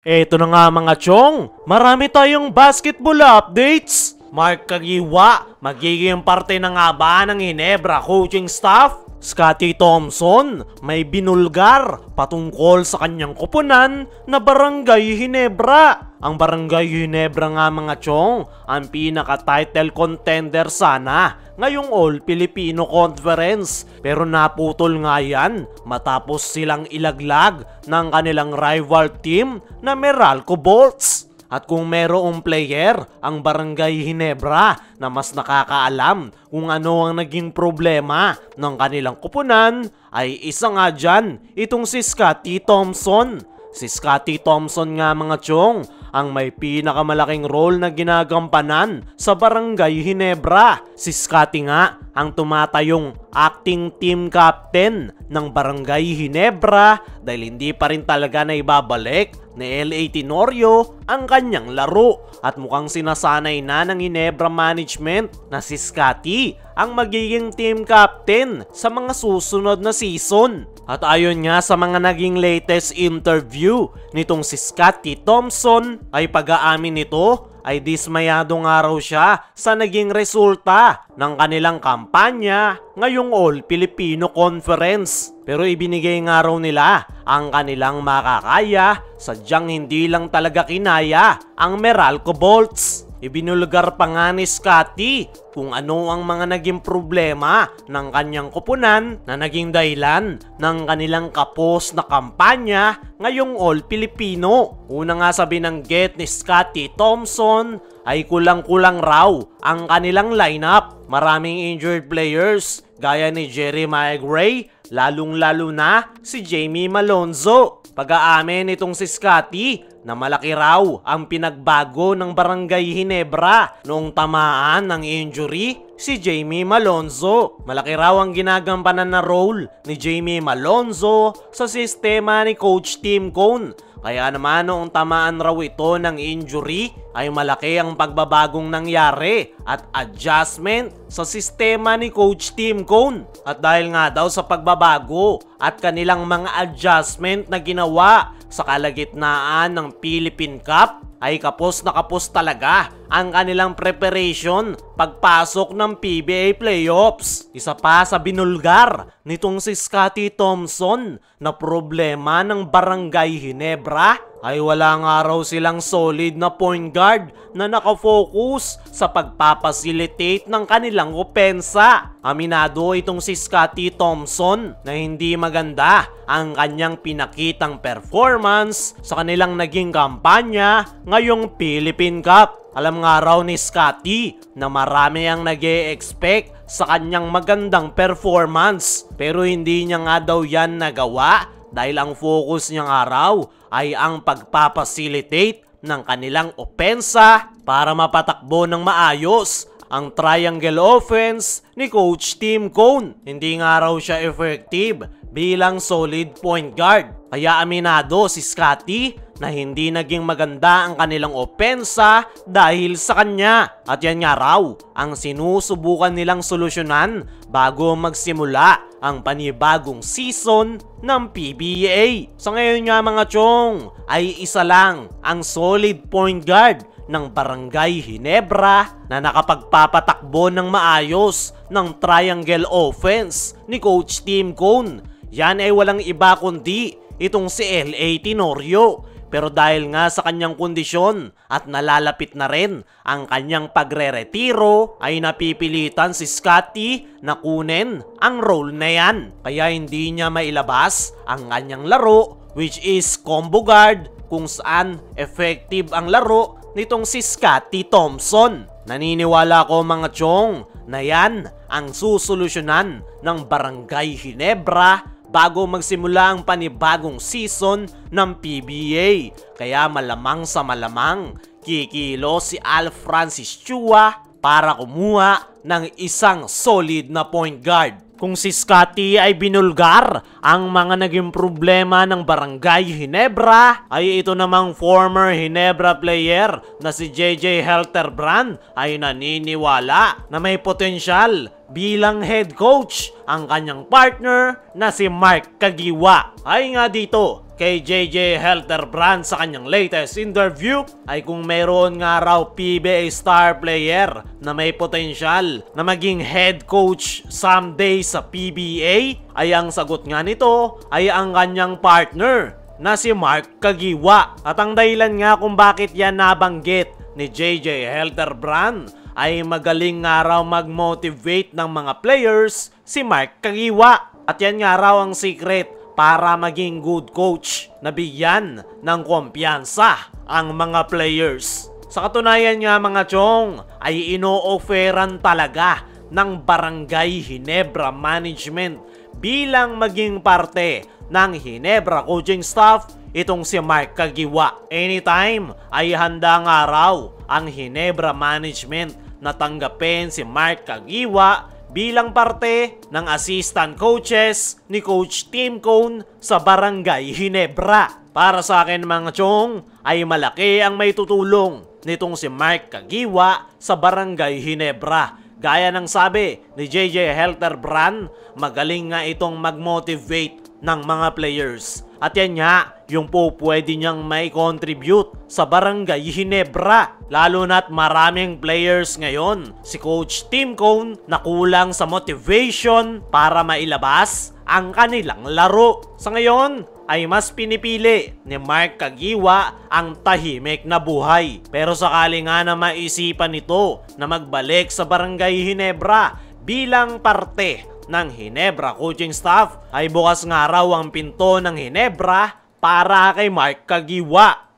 Eto na nga mga chong, marami tayong basketball updates. Mark Kagiwa, magiging parte na nga ba ng Hinebra coaching staff? Scotty Thompson may binulgar patungkol sa kanyang kupunan na Barangay Hinebra. Ang Barangay Hinebra nga mga chong ang pinaka-title contender sana ngayong All-Filipino Conference pero naputol nga yan matapos silang ilaglag ng kanilang rival team na Meralco Bolts. At kung merong player ang Barangay Hinebra na mas nakakaalam kung ano ang naging problema ng kanilang kupunan, ay isa nga dyan itong si Scottie Thompson. Si Scottie Thompson nga mga chong ang may pinakamalaking role na ginagampanan sa Barangay Hinebra. Si Scotty nga ang tumatayong acting team captain ng Barangay Hinebra dahil hindi pa rin talaga na ibabalik ni LA Tenorio ang kanyang laro at mukhang sinasanay na ng Ginebra Management na si Scotty ang magiging team captain sa mga susunod na season. At ayon nga sa mga naging latest interview nitong si Scottie Thompson ay pag-aamin nito ay dismayado nga raw siya sa naging resulta ng kanilang kampanya ngayong All Filipino Conference. Pero ibinigay nga raw nila ang kanilang makakaya sadyang hindi lang talaga kinaya ang Meralco Bolts. Ibinulgar pa nga ni Scotty kung ano ang mga naging problema ng kanyang kupunan na naging dahilan ng kanilang kapos na kampanya ngayong All Filipino. Una nga sabi ng get ni Scotty Thompson ay kulang-kulang raw ang kanilang lineup. Maraming injured players gaya ni Jeremiah Gray, lalong-lalo na si Jamie Malonzo. Pag-aamin itong si Scotty na malaki raw ang pinagbago ng Barangay Hinebra noong tamaan ng injury si Jamie Malonzo. Malaki raw ang ginagampanan na role ni Jamie Malonzo sa sistema ni Coach Tim Cone. Kaya naman noong tamaan raw ito ng injury ay malaki ang pagbabagong nangyari at adjustment sa sistema ni Coach Tim Cone. At dahil nga daw sa pagbabago at kanilang mga adjustment na ginawa sa kalagitnaan ng Philippine Cup ay kapos na kapos talaga ang kanilang preparation pagpasok ng PBA playoffs. Isa pa sa binulgar nitong si Scotty Thompson na problema ng Barangay Hinebra ay wala nga raw silang solid na point guard na nakafocus sa pagpapasilitate ng kanilang opensa. Aminado itong si Scotty Thompson na hindi maganda ang kanyang pinakitang performance sa kanilang naging kampanya ngayong Philippine Cup. Alam nga raw ni Scotty na marami ang nag expect sa kanyang magandang performance pero hindi niya nga daw yan nagawa dahil ang focus niya nga raw ay ang pagpapasilitate ng kanilang opensa para mapatakbo ng maayos ang triangle offense ni Coach Tim Cone. Hindi nga raw siya effective bilang solid point guard. Kaya aminado si Scotty na hindi naging maganda ang kanilang opensa dahil sa kanya at yan nga raw ang sinusubukan nilang solusyonan bago magsimula ang panibagong season ng PBA. Sa ngayon nga mga chong ay isa lang ang solid point guard ng Barangay Hinebra na nakapagpapatakbo ng maayos ng triangle offense ni Coach Tim Cone. Yan ay walang iba kundi itong si LA Tenorio pero dahil nga sa kanyang kondisyon at nalalapit na rin ang kanyang pagre-retiro ay napipilitan si Scotty na kunin ang role na yan. Kaya hindi niya mailabas ang kanyang laro which is combo guard kung saan effective ang laro nitong si Scotty Thompson. Naniniwala ko mga chong na yan ang susolusyonan ng Barangay Ginebra bago magsimula ang panibagong season ng PBA. Kaya malamang sa malamang, kikilo si Al Francis Chua para kumuha ng isang solid na point guard kung si Scotty ay binulgar ang mga naging problema ng Barangay Hinebra ay ito namang former Hinebra player na si JJ Helterbrand ay naniniwala na may potensyal bilang head coach ang kanyang partner na si Mark Kagiwa. Ay nga dito, kay JJ Helterbrand sa kanyang latest interview ay kung mayroon nga raw PBA star player na may potensyal na maging head coach someday sa PBA ay ang sagot nga nito ay ang kanyang partner na si Mark Kagiwa. At ang dahilan nga kung bakit yan nabanggit ni JJ Helterbrand ay magaling nga raw mag-motivate ng mga players si Mark Kagiwa. At yan nga raw ang secret para maging good coach na bigyan ng kumpiyansa ang mga players. Sa katunayan nga mga chong, ay inooferan talaga ng Barangay Hinebra Management bilang maging parte ng Hinebra Coaching Staff itong si Mark Kagiwa. Anytime ay handa nga raw ang Hinebra Management na tanggapin si Mark Kagiwa bilang parte ng assistant coaches ni Coach Tim Cone sa Barangay Hinebra. Para sa akin mga chong, ay malaki ang may tutulong nitong si Mark Kagiwa sa Barangay Hinebra. Gaya ng sabi ni JJ Helterbrand, magaling nga itong mag-motivate ng mga players. At yan nga, yung po pwede niyang may contribute sa Barangay Ginebra. Lalo na't maraming players ngayon. Si Coach Tim Cone na kulang sa motivation para mailabas ang kanilang laro. Sa ngayon, ay mas pinipili ni Mark Kagiwa ang tahimik na buhay. Pero sakali nga na maisipan nito na magbalik sa Barangay Ginebra bilang parte ng Hinebra coaching staff ay bukas nga raw ang pinto ng Hinebra para kay Mark Kagiwa